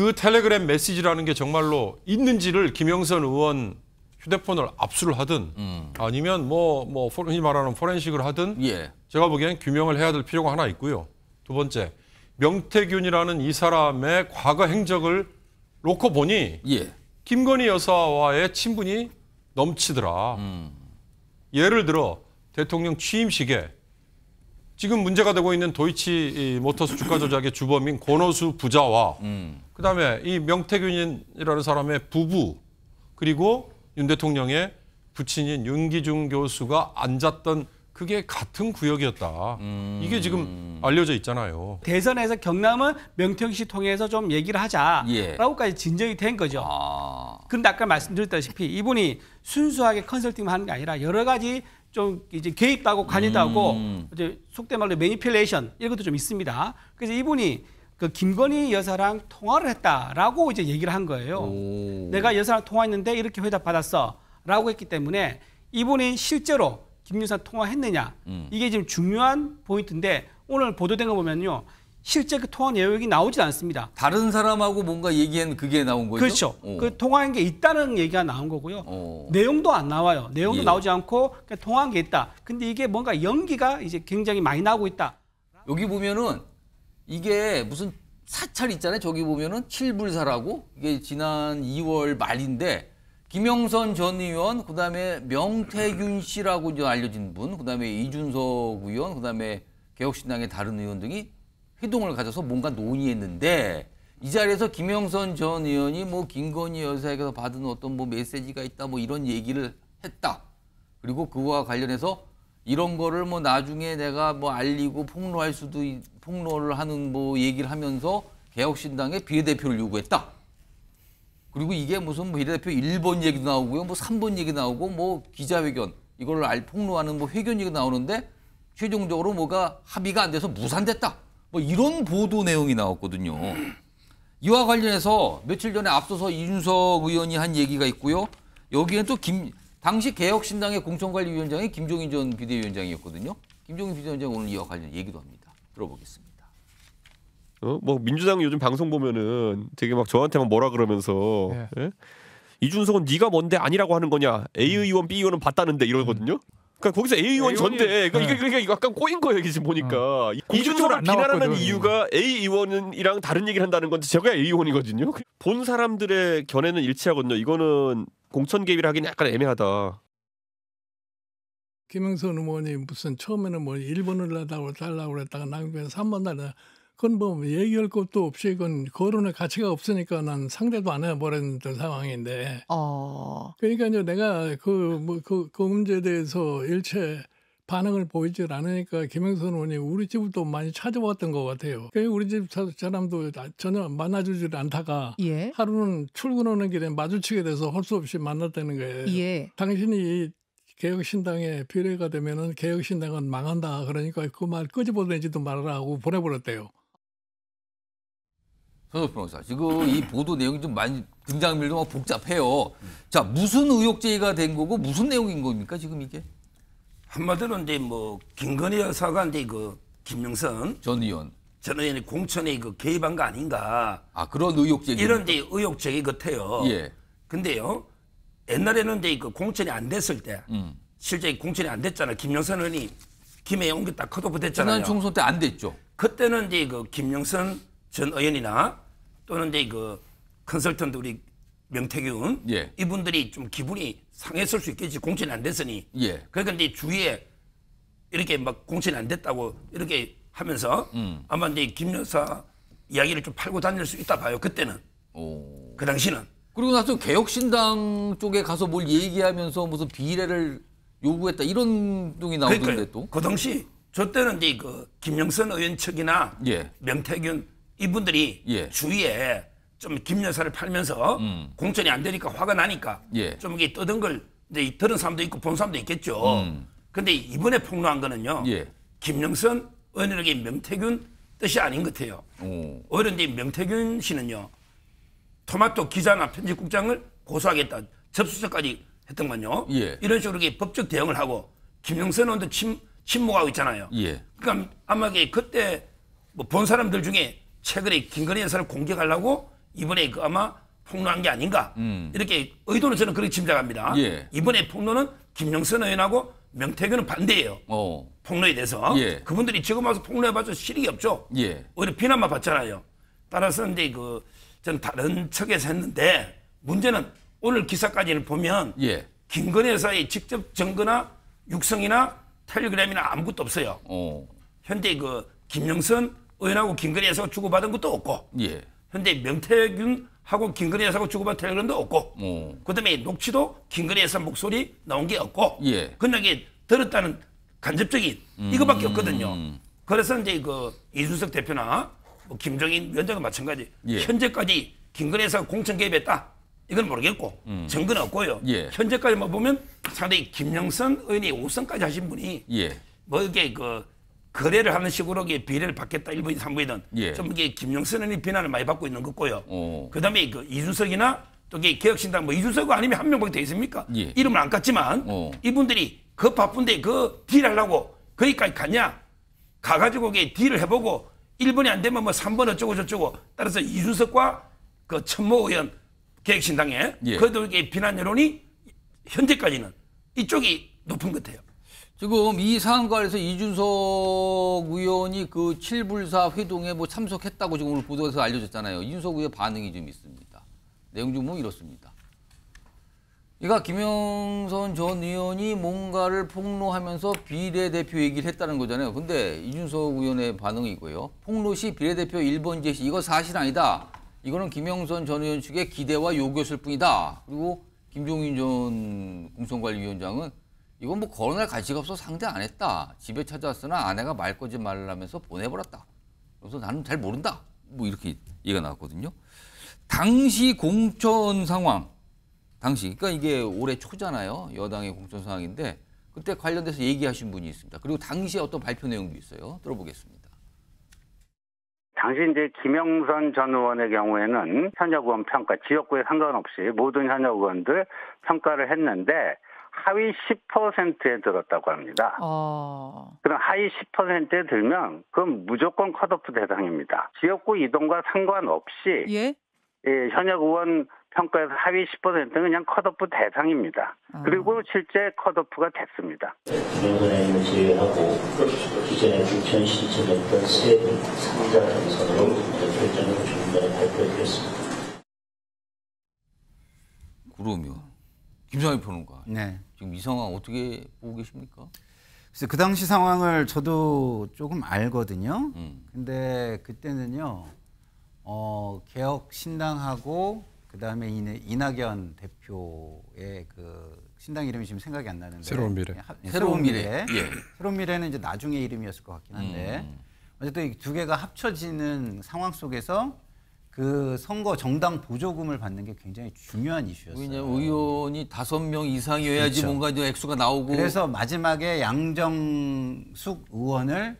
그 텔레그램 메시지라는 게 정말로 있는지를 김영선 의원 휴대폰을 압수를 하든 음. 아니면 뭐뭐 뭐, 뭐 흔히 말하는 포렌식을 하든 예. 제가 보기엔 규명을 해야 될 필요가 하나 있고요. 두 번째 명태균이라는 이 사람의 과거 행적을 놓고 보니 예. 김건희 여사와의 친분이 넘치더라. 음. 예를 들어 대통령 취임식에 지금 문제가 되고 있는 도이치 모터스 주가 조작의 주범인 권오수 부자와 음. 그다음에 이 명태균이라는 사람의 부부 그리고 윤 대통령의 부친인 윤기중 교수가 앉았던 그게 같은 구역이었다. 음... 이게 지금 음. 알려져 있잖아요. 대선에서 경남은 명태균씨 통해서 좀 얘기를 하자라고까지 진정이 된 거죠. 아... 그런데 아까 말씀드렸다시피 이분이 순수하게 컨설팅만 하는 게 아니라 여러 가지 좀 이제 개입도 하고 관여도 하고 음... 이제 속된 말로 매니플레이션 이런 것도 좀 있습니다. 그래서 이분이 그 김건희 여사랑 통화를 했다라고 이제 얘기를 한 거예요. 오. 내가 여사랑 통화했는데 이렇게 회답 받았어라고 했기 때문에 이분이 실제로 김여사 통화했느냐 음. 이게 지금 중요한 포인트인데 오늘 보도된 거 보면요. 실제 그 통화 내용이 나오지 않습니다. 다른 사람하고 뭔가 얘기한 그게 나온 거죠? 그렇죠. 오. 그 통화한 게 있다는 얘기가 나온 거고요. 오. 내용도 안 나와요. 내용도 예. 나오지 않고 통화한 게 있다. 근데 이게 뭔가 연기가 이제 굉장히 많이 나오고 있다. 여기 보면은 이게 무슨 사찰 있잖아요. 저기 보면은 칠불사라고 이게 지난 2월 말인데 김영선 전 의원, 그다음에 명태균 씨라고 이제 알려진 분, 그다음에 이준석 의원, 그다음에 개혁신당의 다른 의원 등이 회동을 가져서 뭔가 논의했는데 이 자리에서 김영선 전 의원이 뭐 김건희 여사에게서 받은 어떤 뭐 메시지가 있다 뭐 이런 얘기를 했다. 그리고 그와 관련해서 이런 거를 뭐 나중에 내가 뭐 알리고 폭로할 수도 폭로를 하는 뭐 얘기를 하면서 개혁신당의 비례대표를 요구했다. 그리고 이게 무슨 뭐 비례대표 1번 얘기도 나오고요. 뭐 3번 얘기 나오고 뭐 기자회견 이걸 알 폭로하는 뭐 회견 얘기 나오는데 최종적으로 뭐가 합의가 안 돼서 무산됐다. 뭐 이런 보도 내용이 나왔거든요. 이와 관련해서 며칠 전에 앞서서 이준석 의원이 한 얘기가 있고요. 여기엔 또김 당시 개혁신당의 공천관리위원장이 김종인 전 비대위원장이었거든요. 김종인 비대위원장 오늘 이와 관련 얘기도 합니다. 들어보겠습니다. 어, 뭐 민주당 요즘 방송 보면은 되게 막 저한테만 뭐라 그러면서 예. 예? 이준석은 네가 뭔데 아니라고 하는 거냐? A 의원, B 의원은 봤다는데 이러거든요. 음. 그니까 거기서 A 의원 전대. 그러니까 이게 예. 그러니까 약간 꼬인 거예요, 지금 보니까. 어. 이준석 비난하는 이유가 A 의원이랑 다른 얘기를 한다는 건데 제가 A 의원이거든요. 본 사람들의 견해는 일치하거든요. 이거는 공천 개입을 하긴 약간 애매하다. 김영선 의원이 무슨 처음에는 뭐 1번을 달라고 달라고 그랬다가 나중에 3번 달라. 그건 뭐 얘기할 것도 없이 그건 거론의 가치가 없으니까 난 상대도 안 해버린 상황인데. 어. 그러니까 이제 내가 그 뭐그그 뭐그 문제에 대해서 일체 반응을 보이질 않으니까 김영선 의원이 우리 집을또 많이 찾아왔던 것 같아요. 우리 집 사람도 아, 전혀 만나주질 않다가 예. 하루는 출근하는 길에 마주치게 돼서 할 수 없이 만났다는 거예요. 예. 당신이 개혁신당에 비례가 되면은 개혁신당은 망한다. 그러니까 그 말 끄집어내지도 말아라 하고 보내버렸대요. 선호 변호사, 지금 이 보도 내용이 좀 많이 등장밀도 막 복잡해요. 자, 무슨 의혹 제의가된 거고 무슨 내용인 겁니까 지금 이게? 한마디로 이제 뭐 김건희 여사가 이제 그 김영선 전 의원 전 의원이 공천에 그 개입한 거 아닌가. 아 그런 의혹 제기. 이런 데 의혹 제기 같아요. 예. 근데요 옛날에는 이제 그 공천이 안 됐을 때 음. 실제 공천이 안 됐잖아. 김영선 의원이 김해영 옮겼다 그 컷오프 됐잖아요. 지난 총선 때 안 됐죠. 그때는 이제 그 김영선 전 의원이나 또는 이제 그 컨설턴트 우리 명태균 예. 이분들이 좀 기분이 상했을 수 있겠지 공천 이안 됐으니 예. 그러니까 이제 주위에 이렇게 막 공천 이안 됐다고 이렇게 하면서 음. 아마 이제 김 여사 이야기를 좀 팔고 다닐 수 있다 봐요 그때는 오. 그 당시는 그리고 나서 개혁신당 쪽에 가서 뭘 얘기하면서 무슨 비례를 요구했다 이런 동이 나오던데 또그 당시 저 때는 이제 그 김영선 의원 측이나 예. 명태균 이분들이 예. 주위에 좀 김연사를 팔면서 음. 공천이 안 되니까 화가 나니까 예. 좀 이게 떠든 걸 이제 들은 사람도 있고 본 사람도 있겠죠. 음. 근데 이번에 폭로한 거는요. 예. 김영선 의원에게 명태균 뜻이 아닌 것 같아요. 오. 오히려 이제 명태균 씨는요. 토마토 기자나 편집국장을 고소하겠다. 접수서까지 했던건요. 예. 이런 식으로 법적 대응을 하고 김영선 의원도 침, 침묵하고 있잖아요. 예. 그러니까 아마 그때 뭐 본 사람들 중에 최근에 김건희 여사를 공격하려고 이번에 그 아마 폭로한 게 아닌가 음. 이렇게 의도는 저는 그렇게 짐작합니다. 예. 이번에 폭로는 김영선 의원하고 명태교는 반대예요. 어. 폭로에 대해서 예. 그분들이 지금 와서 폭로해봐도 실익이 없죠. 예. 오히려 비난만 받잖아요. 따라서 이제 그전 다른 측에서 했는데 문제는 오늘 기사까지를 보면 예. 김건희 여사의 직접 증거나 육성이나 텔레그램이나 아무것도 없어요. 어. 현재 그 김영선 의원하고 김건희 여사가 주고받은 것도 없고 예. 현재 명태균하고 김근혜 여사하고 주고받은 텔레그램도 없고 오. 어. 그다음에 녹취도 김근혜 여사 목소리 나온 게 없고 예. 그냥 그러니까 게 들었다는 간접적인 음. 이거밖에 없거든요. 그래서 이제 그 이준석 대표나 뭐 김정인 위원장과 마찬가지 예. 현재까지 김근혜 여사가 공천 개입했다. 이건 모르겠고 음. 증거는 없고요. 예. 현재까지만 보면 상당히 김영선 의원이 5선까지 하신 분이 예. 뭐 이게 렇그 거래를 하는 식으로 비례를 받겠다 일부인삼부인든 예. 좀 이게 김영선 의원이 비난을 많이 받고 있는 거고요. 어. 그다음에 그 이준석이나 또 개혁신당 뭐 이준석 아니면 한 명밖에 되어 있습니까? 예. 이름은안 깠지만 오. 어. 이분들이 그 바쁜데 그 딜을 하려고 거기까지 가냐 가가지고 게 딜을 해보고 1번이 안 되면 뭐 3번 어쩌고 저쩌고 따라서 이준석과 그 천모 의원 개혁신당에 예. 그들에게 비난 여론이 현재까지는 이쪽이 높은 것 같아요. 지금 이 상황 관련해서 이준석 의원이 그 7불사 회동에 뭐 참석했다고 지금 오늘 보도에서 알려졌잖아요. 이준석 의원 의 반응이 좀 있습니다. 내용 중 뭐 이렇습니다. 그러니까 김영선 전 의원이 뭔가를 폭로하면서 비례대표 얘기를 했다는 거잖아요. 근데 이준석 의원의 반응이고요. 폭로 시 비례대표 1번 제시 이거 사실 아니다. 이거는 김영선 전 의원 측의 기대와 요구였을 뿐이다. 그리고 김종인 전 공천관리위원장은 이건 뭐 거론할 가치가 없어 상대 안 했다. 집에 찾아왔으나 아내가 말꺼지말라면서 보내버렸다. 그래서 나는 잘 모른다. 뭐 이렇게 얘기가 나왔거든요. 당시 공천 상황. 당시 그러니까 이게 올해 초잖아요. 여당의 공천 상황인데 그때 관련돼서 얘기하신 분이 있습니다. 그리고 당시에 어떤 발표 내용도 있어요. 들어보겠습니다. 당시 이제 김영선 전 의원의 경우에는 현역 의원 평가, 지역구에 상관없이 모든 현역 의원들 평가를 했는데 하위 10%에 들었다고 합니다. 어... 그럼 하위 10%에 들면 그건 무조건 컷오프 대상입니다. 지역구 이동과 상관없이 예? 예, 현역 의원 평가에서 하위 10%는 그냥 컷오프 대상입니다. 어... 그리고 실제 컷오프가 됐습니다. 중앙은행 제외하고 기존에 6천 신청했던 세분 상자 당선으로 결정을 조금 발표드습니다 그러면 김상희 평론가. 네. 지금 이 상황 어떻게 보고 계십니까? 그래그 당시 상황을 저도 조금 알거든요. 음. 근데 그때는요, 어, 개혁 신당하고 그 다음에 이낙연 대표의 그 신당 이름이 지금 생각이 안 나는데 새로운 미래. 네, 하, 네, 새로운, 새로운 미래. 예. 새로운 미래는 이제 나중에 이름이었을 것 같긴 한데 음. 어쨌든 두 개가 합쳐지는 상황 속에서 그 선거 정당 보조금을 받는 게 굉장히 중요한 이슈였어요. 의원이 다섯 명 이상이어야지 그렇죠. 뭔가 액수가 나오고. 그래서 마지막에 양정숙 의원을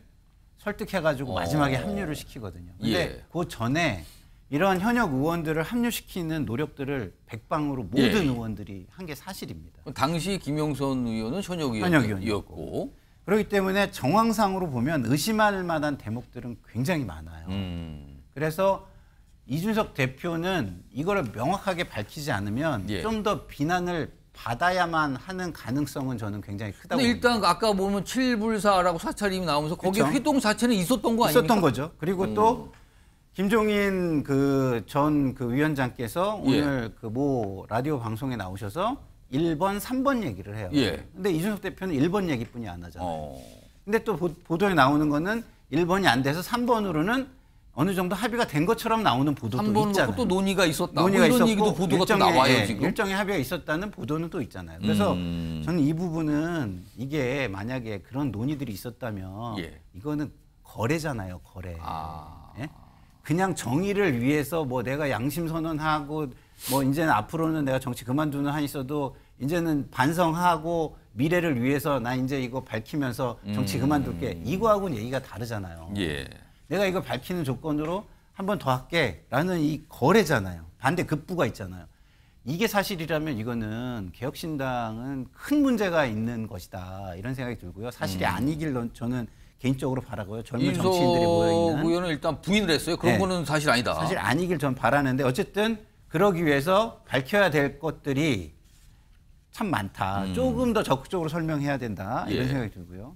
설득해가지고 어. 마지막에 합류를 시키거든요. 근데 예. 그 전에 이런 현역 의원들을 합류시키는 노력들을 백방으로 예. 모든 예. 의원들이 한 게 사실입니다. 당시 김영선 의원은 현역 의원이었고. 그렇기 때문에 정황상으로 보면 의심할 만한 대목들은 굉장히 많아요. 음. 그래서 이준석 대표는 이거를 명확하게 밝히지 않으면 예. 좀더 비난을 받아야만 하는 가능성은 저는 굉장히 크다고 근데 일단 봅니다. 아까 보면 칠불사라고 사찰이 나오면서 거기에 그렇죠? 회동 사체는 있었던 거 아닙니까? 있었던 거죠. 그리고 음. 또 김종인 그 전그 그 위원장께서 예. 오늘 예. 그 그뭐 라디오 방송에 나오셔서 1번, 3번 얘기를 해요. 예. 근데 이준석 대표는 1번 얘기뿐이 안 하잖아요. 어. 근데 또 보도에 나오는 거는 1번이 안 돼서 3번으로는 어느 정도 합의가 된 것처럼 나오는 보도도 있잖아요. 또 논의가 있었다. 논의가 이런 있었고 보도가 일정의, 나와요 예, 지금. 일정의 합의가 있었다는 보도는 또 있잖아요. 그래서 음. 저는 이 부분은 이게 만약에 그런 논의들이 있었다면 예. 이거는 거래잖아요 거래. 아. 예? 그냥 정의를 위해서 뭐 내가 양심 선언하고 뭐 이제는 앞으로는 내가 정치 그만두는 한 있어도 이제는 반성하고 미래를 위해서 나 이제 이거 밝히면서 정치 음. 그만둘게 음. 이거하고는 얘기가 다르잖아요. 예. 내가 이거 밝히는 조건으로 한 번 더 할게. 라는 이 거래잖아요. 반대 급부가 있잖아요. 이게 사실이라면 이거는 개혁신당은 큰 문제가 있는 것이다. 이런 생각이 들고요. 사실이 음. 아니길 저는 개인적으로 바라고요. 젊은 정치인들이 모여있는. 의원 일단 부인을 했어요. 그런 네. 거는 사실 아니다. 사실 아니길 전 바라는데 어쨌든 그러기 위해서 밝혀야 될 것들이 참 많다. 음. 조금 더 적극적으로 설명해야 된다. 이런 예. 생각이 들고요.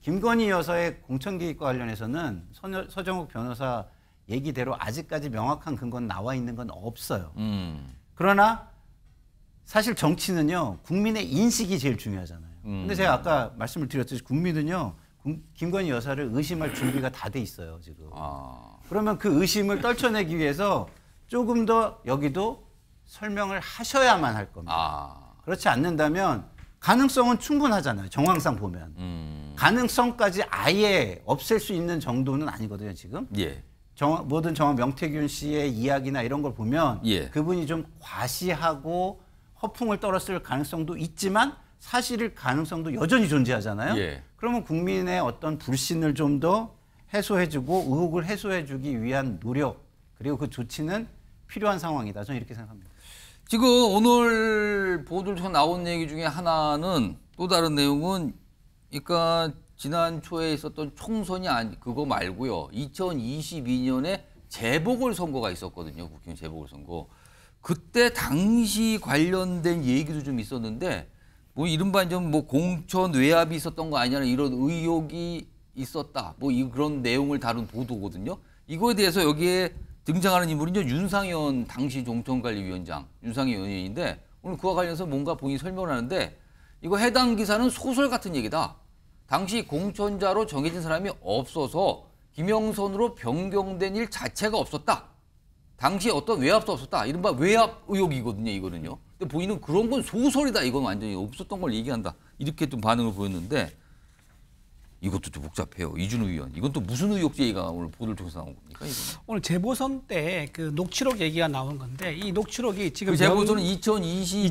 김건희 여사의 공천개입과 관련해서는 서, 정욱 변호사 얘기대로 아직까지 명확한 근거는 나와 있는 건 없어요. 음. 그러나 사실 정치는요 국민의 인식이 제일 중요하잖아요. 음. 근데 제가 아까 말씀을 드렸듯이 국민은요 김건희 여사를 의심할 준비가 다 돼 있어요 지금. 아. 그러면 그 의심을 떨쳐내기 위해서 조금 더 여기도 설명을 하셔야만 할 겁니다. 아. 그렇지 않는다면 가능성은 충분하잖아요. 정황상 보면. 음. 가능성까지 아예 없앨 수 있는 정도는 아니거든요 지금. 예. 정, 뭐든 정한 명태균 씨의 이야기나 이런 걸 보면 예. 그분이 좀 과시하고 허풍을 떨었을 가능성도 있지만 사실일 가능성도 여전히 존재하잖아요. 예. 그러면 국민의 어떤 불신을 좀 더 해소해주고 의혹을 해소해주기 위한 노력 그리고 그 조치는 필요한 상황이다. 저는 이렇게 생각합니다. 지금 오늘 보도에서 나온 얘기 중에 하나는 또 다른 내용은 그러니까 지난 초에 있었던 총선이 아 그거 말고요. 2022년에 재보궐 선거가 있었거든요. 국회의원 재보궐 선거. 그때 당시 관련된 얘기도 좀 있었는데 뭐 이른바 좀 뭐 공천 외압이 있었던 거 아니냐는 이런 의혹이 있었다. 뭐 이 그런 내용을 다룬 보도거든요. 이거에 대해서 여기에 등장하는 인물은 윤상현 당시 종천관리위원장 윤상현 의원인데 오늘 그와 관련해서 뭔가 본인이 설명을 하는데 이거 해당 기사는 소설 같은 얘기다. 당시 공천자로 정해진 사람이 없어서 김영선으로 변경된 일 자체가 없었다. 당시 어떤 외압도 없었다. 이른바 외압 의혹이거든요, 이거는요. 근데 보이는 그런 건 소설이다. 이건 완전히 없었던 걸 얘기한다. 이렇게 좀 반응을 보였는데 이것도 좀 복잡해요. 이준우 의원. 이건 또 무슨 의혹 제의가 오늘 보도를 통해서 나온 겁니까? 이거는? 오늘 재보선 때 그 녹취록 얘기가 나온 건데 이 녹취록이 지금 그 재보선은 명... 2022년,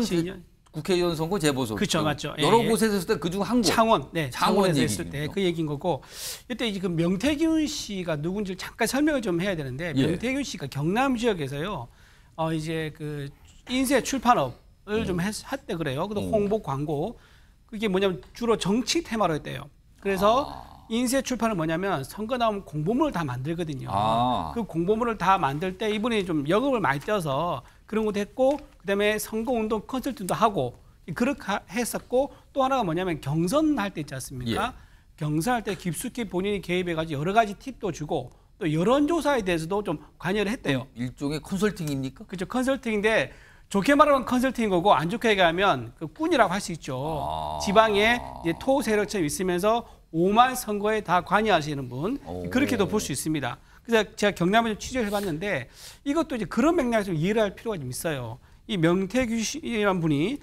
2022년 그 국회의원 선거 재보선 그렇죠, 맞죠. 여러 예, 예, 곳에서 했을 때 그 중 한 곳. 창원, 네, 창원에서 했을 때 그 얘기인 거고 이때 이제 그 명태균 씨가 누군지 잠깐 설명을 좀 해야 되는데 예. 명태균 씨가 경남 지역에서요, 어 이제 그 인쇄 출판업을 음. 좀 했, 했대 그래요. 그리고 음. 홍보 광고 그게 뭐냐면 주로 정치 테마로 했대요. 그래서 아. 인쇄 출판은 뭐냐면 선거 나오면 공보물을 다 만들거든요. 아. 그 공보물을 다 만들 때 이분이 좀영업을 많이 떼어서 그런 것도 했고 그다음에 선거운동 컨설팅도 하고 그렇게 했었고 또 하나가 뭐냐면 경선할 때 있지 않습니까? 예. 경선할 때 깊숙이 본인이 개입해가지고 여러 가지 팁도 주고 또 여론조사에 대해서도 좀 관여를 했대요. 일종의 컨설팅입니까? 그렇죠. 컨설팅인데 좋게 말하면 컨설팅인 거고 안 좋게 얘기하면 그 꾼이라고 할 수 있죠. 아... 지방에 이제 토 세력처럼 있으면서 오만 선거에 다 관여하시는 분 그렇게도 볼 수 있습니다. 그래서 제가 경남을 좀취재 해봤는데 이것도 이제 그런 맥락에서 좀 이해를 할 필요가 좀 있어요. 이 명태규 씨라는 분이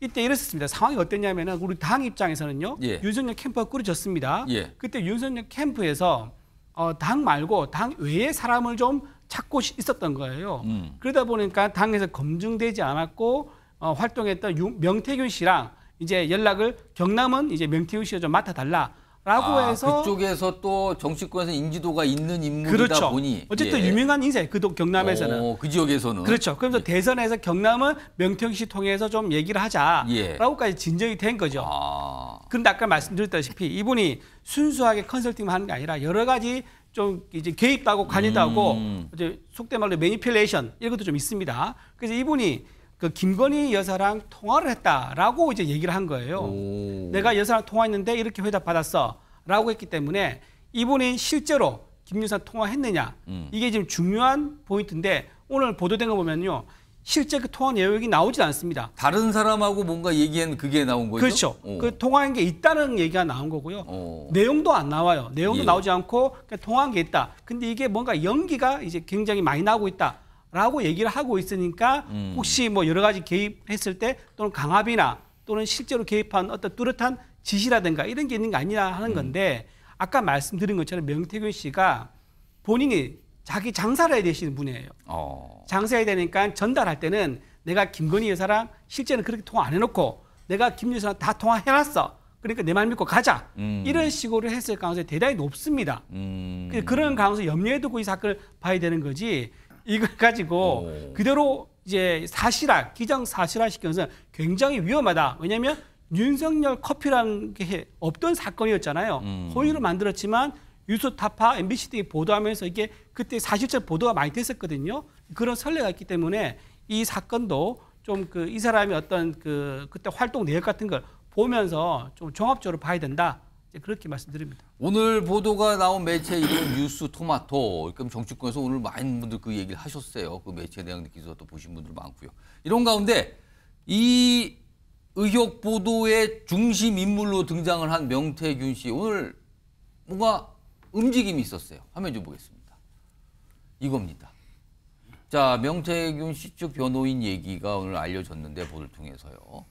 이때 이랬었습니다. 상황이 어땠냐면은 우리 당 입장에서는요. 예. 윤석열 캠프가 꾸려졌습니다. 예. 그때 윤석열 캠프에서 어, 당 말고 당 외의 사람을 좀 찾고 있었던 거예요. 음. 그러다 보니까 당에서 검증되지 않았고 어, 활동했던 유, 명태균 씨랑 이제 연락을 경남은 이제 명태균 씨가 좀 맡아달라. 라고 아, 해서 그쪽에서 또 정치권에서 인지도가 있는 인물이다 그렇죠. 보니 어쨌든 예. 유명한 인사그요 경남에서는 오, 어, 그 지역에서는 그렇죠. 그래서 예. 대선에서 경남은 명태형씨 통해서 좀 얘기를 하자라고까지 예. 진정이 된 거죠. 아. 그런데 아까 말씀드렸다시피 이분이 순수하게 컨설팅만 하는 게 아니라 여러 가지 좀 이제 개입도 하고 관여도 하고 음. 이제 속된 말로 매니플레이션 이런 것도 좀 있습니다. 그래서 이분이 그 김건희 여사랑 통화를 했다라고 이제 얘기를 한 거예요. 오. 내가 여사랑 통화했는데 이렇게 회답 받았어라고 했기 때문에 이분이 실제로 김여사 통화했느냐 음. 이게 지금 중요한 포인트인데 오늘 보도된 거 보면요. 실제 그 통화 내용이 나오지 않습니다. 다른 사람하고 뭔가 얘기한 그게 나온 거죠? 그렇죠. 오. 그 통화한 게 있다는 얘기가 나온 거고요. 오. 내용도 안 나와요. 내용도 예. 나오지 않고 통화한 게 있다. 근데 이게 뭔가 연기가 이제 굉장히 많이 나오고 있다. 라고 얘기를 하고 있으니까 음. 혹시 뭐 여러 가지 개입했을 때 또는 강압이나 또는 실제로 개입한 어떤 뚜렷한 지시라든가 이런 게 있는 거 아니냐 하는 음. 건데 음. 아까 말씀드린 것처럼 명태균 씨가 본인이 자기 장사를 해야 되시는 분이에요. 어. 장사해야 되니까 전달할 때는 내가 김건희 여사랑 실제는 그렇게 통화 안 해놓고 내가 김 여사랑 다 통화해놨어. 그러니까 내 말 믿고 가자. 음. 이런 식으로 했을 가능성이 대단히 높습니다. 음. 그, 그런 가능성 염려해두고 이 사건을 봐야 되는 거지 이걸 가지고 오. 어. 그대로 이제 사실화, 기정 사실화 시켜서 굉장히 위험하다. 왜냐하면 윤석열 커피라는 게 없던 사건이었잖아요. 음. 호의로 만들었지만 유소타파 MBC 등이 보도하면서 이게 그때 사실적 보도가 많이 됐었거든요. 그런 설례가 있기 때문에 이 사건도 좀 그 이 사람이 어떤 그 그때 활동 내역 같은 걸 보면서 좀 종합적으로 봐야 된다. 그렇게 말씀드립니다. 오늘 보도가 나온 매체 이름은 뉴스 토마토. 그럼 정치권에서 오늘 많은 분들 그 얘기를 하셨어요. 그 매체에 대한 느또 보신 분들 많고요. 이런 가운데 이 의혹 보도의 중심 인물로 등장을 한 명태균 씨 오늘 뭔가 움직임이 있었어요. 화면 좀 보겠습니다. 이겁니다. 자 명태균 씨 측 변호인 얘기가 오늘 알려졌는데 보도를 통해서요.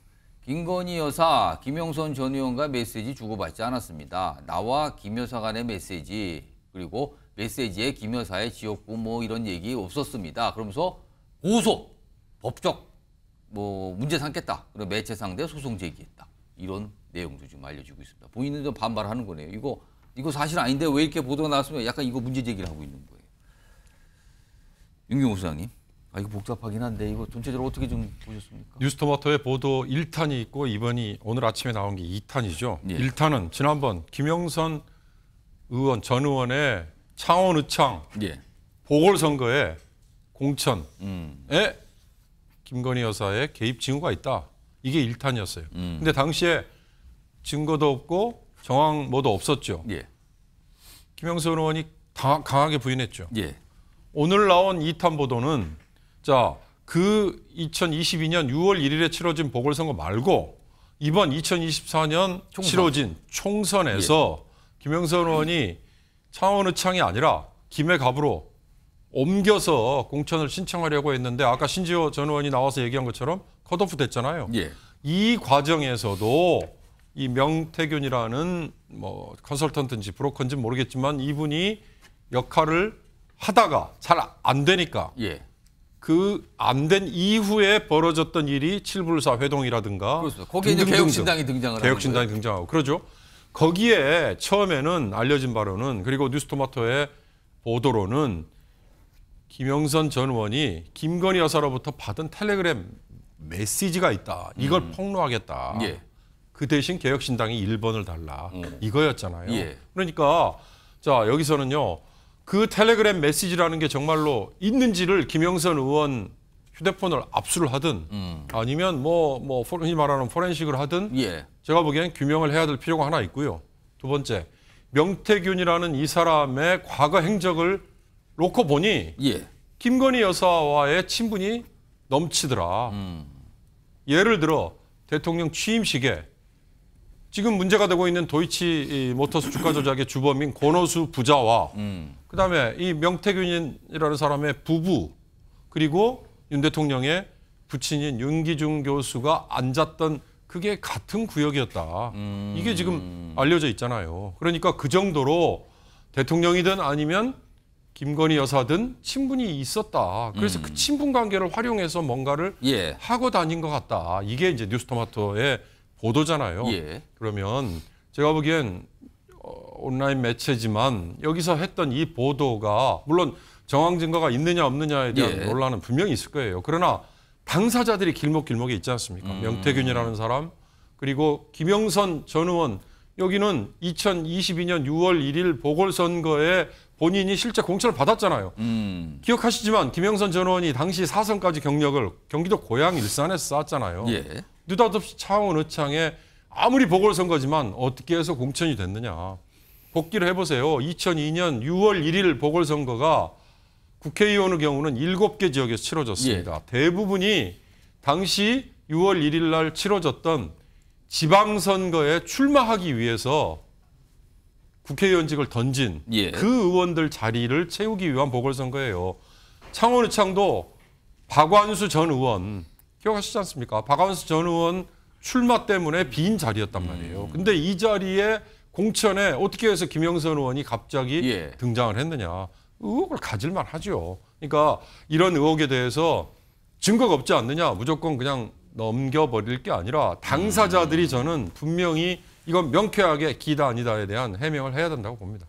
김건희 여사, 김영선 전 의원과 메시지 주고받지 않았습니다. 나와 김 여사 간의 메시지 그리고 메시지에 김 여사의 지역구 뭐 이런 얘기 없었습니다. 그러면서 고소, 법적 뭐 문제 삼겠다. 그리고 매체 상대 소송 제기했다. 이런 내용도 지금 알려지고 있습니다. 본인은 좀 반발하는 거네요. 이거 이거 사실 아닌데 왜 이렇게 보도가 나왔으면 약간 이거 문제 제기를 하고 있는 거예요. 윤경호 소장님. 아 이거 복잡하긴 한데 이거 전체적으로 어떻게 좀 보셨습니까? 뉴스토마토의 보도 1탄이 있고 이번이 오늘 아침에 나온 게 2탄이죠. 예. 1탄은 지난번 김영선 의원 전 의원의 창원 의창 예. 보궐선거에 공천에 음. 김건희 여사의 개입 징후가 있다. 이게 1탄이었어요. 음. 근데 당시에 증거도 없고 정황 뭐도 없었죠. 예. 김영선 의원이 강하게 부인했죠. 예. 오늘 나온 2탄 보도는 자, 그 2022년 6월 1일에 치러진 보궐선거 말고 이번 2024년 총선. 치러진 총선에서 예. 김영선 의원이 창원의창이 아니라 김해 갑으로 옮겨서 공천을 신청하려고 했는데 아까 신지호 전 의원이 나와서 얘기한 것처럼 컷오프 됐잖아요. 예. 이 과정에서도 이 명태균이라는 뭐 컨설턴트인지 브로커인지 모르겠지만 이분이 역할을 하다가 잘 안 되니까 예. 그안된 이후에 벌어졌던 일이 칠불사 회동이라든가 그렇습니다. 거기에 이제 개혁신당이 등장을 개혁신당이 등장하고 그러죠. 거기에 처음에는 알려진 바로는 그리고 뉴스토마토의 보도로는 김영선 전 의원이 김건희 여사로부터 받은 텔레그램 메시지가 있다. 이걸 음. 폭로하겠다. 예. 그 대신 개혁신당이 1번을 달라. 음. 이거였잖아요. 예. 그러니까 자 여기서는요. 그 텔레그램 메시지라는 게 정말로 있는지를 김영선 의원 휴대폰을 압수를 하든 음. 아니면 뭐뭐 뭐, 뭐 흔히 말하는 포렌식을 하든 예. 제가 보기엔 규명을 해야 될 필요가 하나 있고요. 두 번째 명태균이라는 이 사람의 과거 행적을 놓고 보니 예. 김건희 여사와의 친분이 넘치더라. 음. 예를 들어 대통령 취임식에 지금 문제가 되고 있는 도이치 모터스 주가 조작의 주범인 권오수 부자와 음. 그다음에 이 명태균이라는 사람의 부부 그리고 윤 대통령의 부친인 윤기중 교수가 앉았던 그게 같은 구역이었다. 음. 이게 지금 음. 알려져 있잖아요. 그러니까 그 정도로 대통령이든 아니면 김건희 여사든 친분이 있었다. 그래서 그 음. 그 친분 관계를 활용해서 뭔가를 예. 하고 다닌 것 같다. 이게 이제 뉴스토마토의 보도잖아요. 예. 그러면 제가 보기엔 온라인 매체지만 여기서 했던 이 보도가 물론 정황 증거가 있느냐 없느냐에 대한 예. 논란은 분명히 있을 거예요. 그러나 당사자들이 길목길목에 있지 않습니까? 음. 명태균이라는 사람 그리고 김영선 전 의원 여기는 2022년 6월 1일 보궐선거에 본인이 실제 공천을 받았잖아요. 음. 기억하시지만 김영선 전 의원이 당시 사선까지 경력을 경기도 고양 일산에서 쌓았잖아요. 예. 느닷없이 차원 의창에 아무리 보궐선거지만 어떻게 해서 공천이 됐느냐. 복귀를 해보세요. 2002년 6월 1일 보궐선거가 국회의원의 경우는 7개 지역에서 치러졌습니다. 예. 대부분이 당시 6월 1일 날 치러졌던 지방선거에 출마하기 위해서 국회의원직을 던진 예. 그 의원들 자리를 채우기 위한 보궐선거예요. 창원의창도 박완수 전 의원 기억하시지 않습니까? 박완수 전 의원 출마 때문에 빈 자리였단 말이에요. 음. 근데 이 자리에 공천에 어떻게 해서 김영선 의원이 갑자기 예. 등장을 했느냐. 의혹을 가질만 하죠. 그러니까 이런 의혹에 대해서 증거가 없지 않느냐. 무조건 그냥 넘겨버릴 게 아니라 당사자들이 음. 저는 분명히 이건 명쾌하게 기다 아니다에 대한 해명을 해야 된다고 봅니다.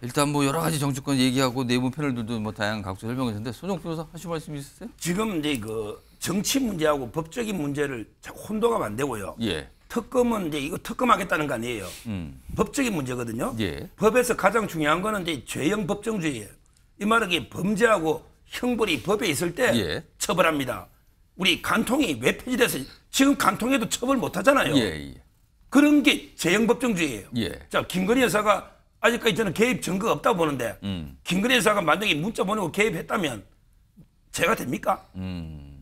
일단 뭐 여러 가지 정치권 얘기하고 내부 패널들도 뭐 다양한 각도 설명했는데 소정 변호사 하실 말씀 있으세요? 지금 이제 그 정치 문제하고 법적인 문제를 혼동하면 안 되고요. 예. 특검은 이제 이거 특검하겠다는 거 아니에요. 음. 법적인 문제거든요. 예. 법에서 가장 중요한 거는 이제 죄형 법정주의예요. 이 말은 범죄하고 형벌이 법에 있을 때 예. 처벌합니다. 우리 간통이 왜 폐지돼서 지금 간통에도 처벌 못 하잖아요. 예, 예. 그런 게 재형 법정주의예요. 예. 자 김건희 여사가 아직까지 저는 개입 증거가 없다고 보는데 음. 김건희 여사가 만약에 문자 보내고 개입했다면 죄가 됩니까? 음.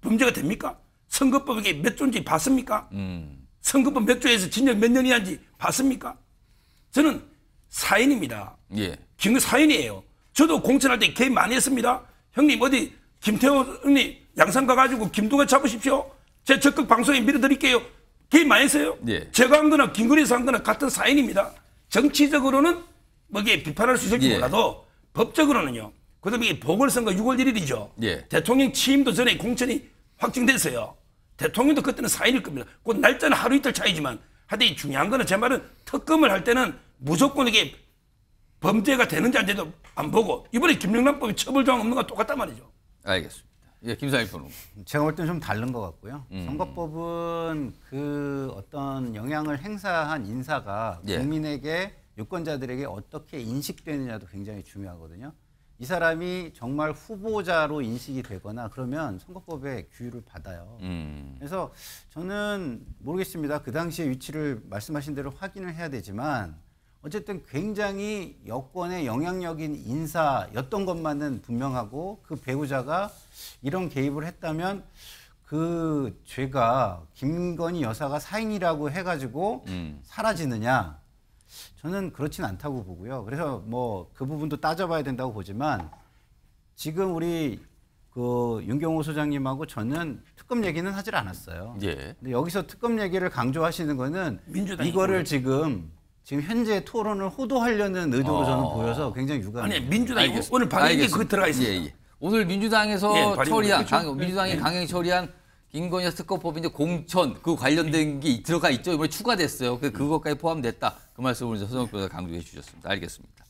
범죄가 됩니까? 선거법이 몇 조인지 봤습니까? 음. 선거법 몇 조에서 진작 몇 년이한지 봤습니까? 저는 사인입니다. 예. 김 사인이에요. 저도 공천할 때 개입 많이 했습니다. 형님 어디 김태호 형님 양산 가가지고 김두가 잡으십시오. 제 적극 방송에 밀어드릴게요. 개입 많이 했어요. 예. 제가 한 거나 김건희에서 한 거나 같은 사인입니다. 정치적으로는 뭐게 비판할 수 있을지 예. 몰라도 법적으로는요. 그다음에 보궐선거 6월 1일이죠. 예. 대통령 취임도 전에 공천이 확정됐어요. 대통령도 그때는 사인일 겁니다. 곧 날짜는 하루 이틀 차이지만 하여튼 중요한 거는 제 말은 특검을 할 때는 무조건 이게 범죄가 되는지 안 되는지 안 보고 이번에 김영란법이 처벌 조항 없는 건 똑같단 말이죠. 알겠습니다. 예, 김상일 변호사. 제가 볼 때는 좀 다른 것 같고요. 음. 선거법은 그 어떤 영향을 행사한 인사가 예. 국민에게 유권자들에게 어떻게 인식되느냐도 굉장히 중요하거든요. 이 사람이 정말 후보자로 인식이 되거나 그러면 선거법의 규율을 받아요. 음. 그래서 저는 모르겠습니다. 그 당시의 위치를 말씀하신 대로 확인을 해야 되지만 어쨌든 굉장히 여권의 영향력인 인사였던 것만은 분명하고 그 배우자가 이런 개입을 했다면 그 죄가 김건희 여사가 사인이라고 해가지고 음. 사라지느냐 저는 그렇진 않다고 보고요. 그래서 뭐 그 부분도 따져봐야 된다고 보지만 지금 우리 그 윤경호 소장님하고 저는 특검 얘기는 하질 않았어요. 예. 근데 여기서 특검 얘기를 강조하시는 거는 이거를 지금 지금 현재 토론을 호도하려는 의도로 아. 저는 보여서 굉장히 유감이에요. 아니 민주당 알겠습니다. 오늘 방향그 들어가 있습니다. 예, 예. 오늘 민주당에서 예, 처리한 그렇죠. 강, 민주당이 예. 강행 처리한 김건희와 특허법이 공천 그 관련된 네. 게 들어가 있죠. 이번에 추가됐어요. 그, 그것까지 포함됐다. 그 말씀을 서정욱 교사 강조해 주셨습니다. 알겠습니다.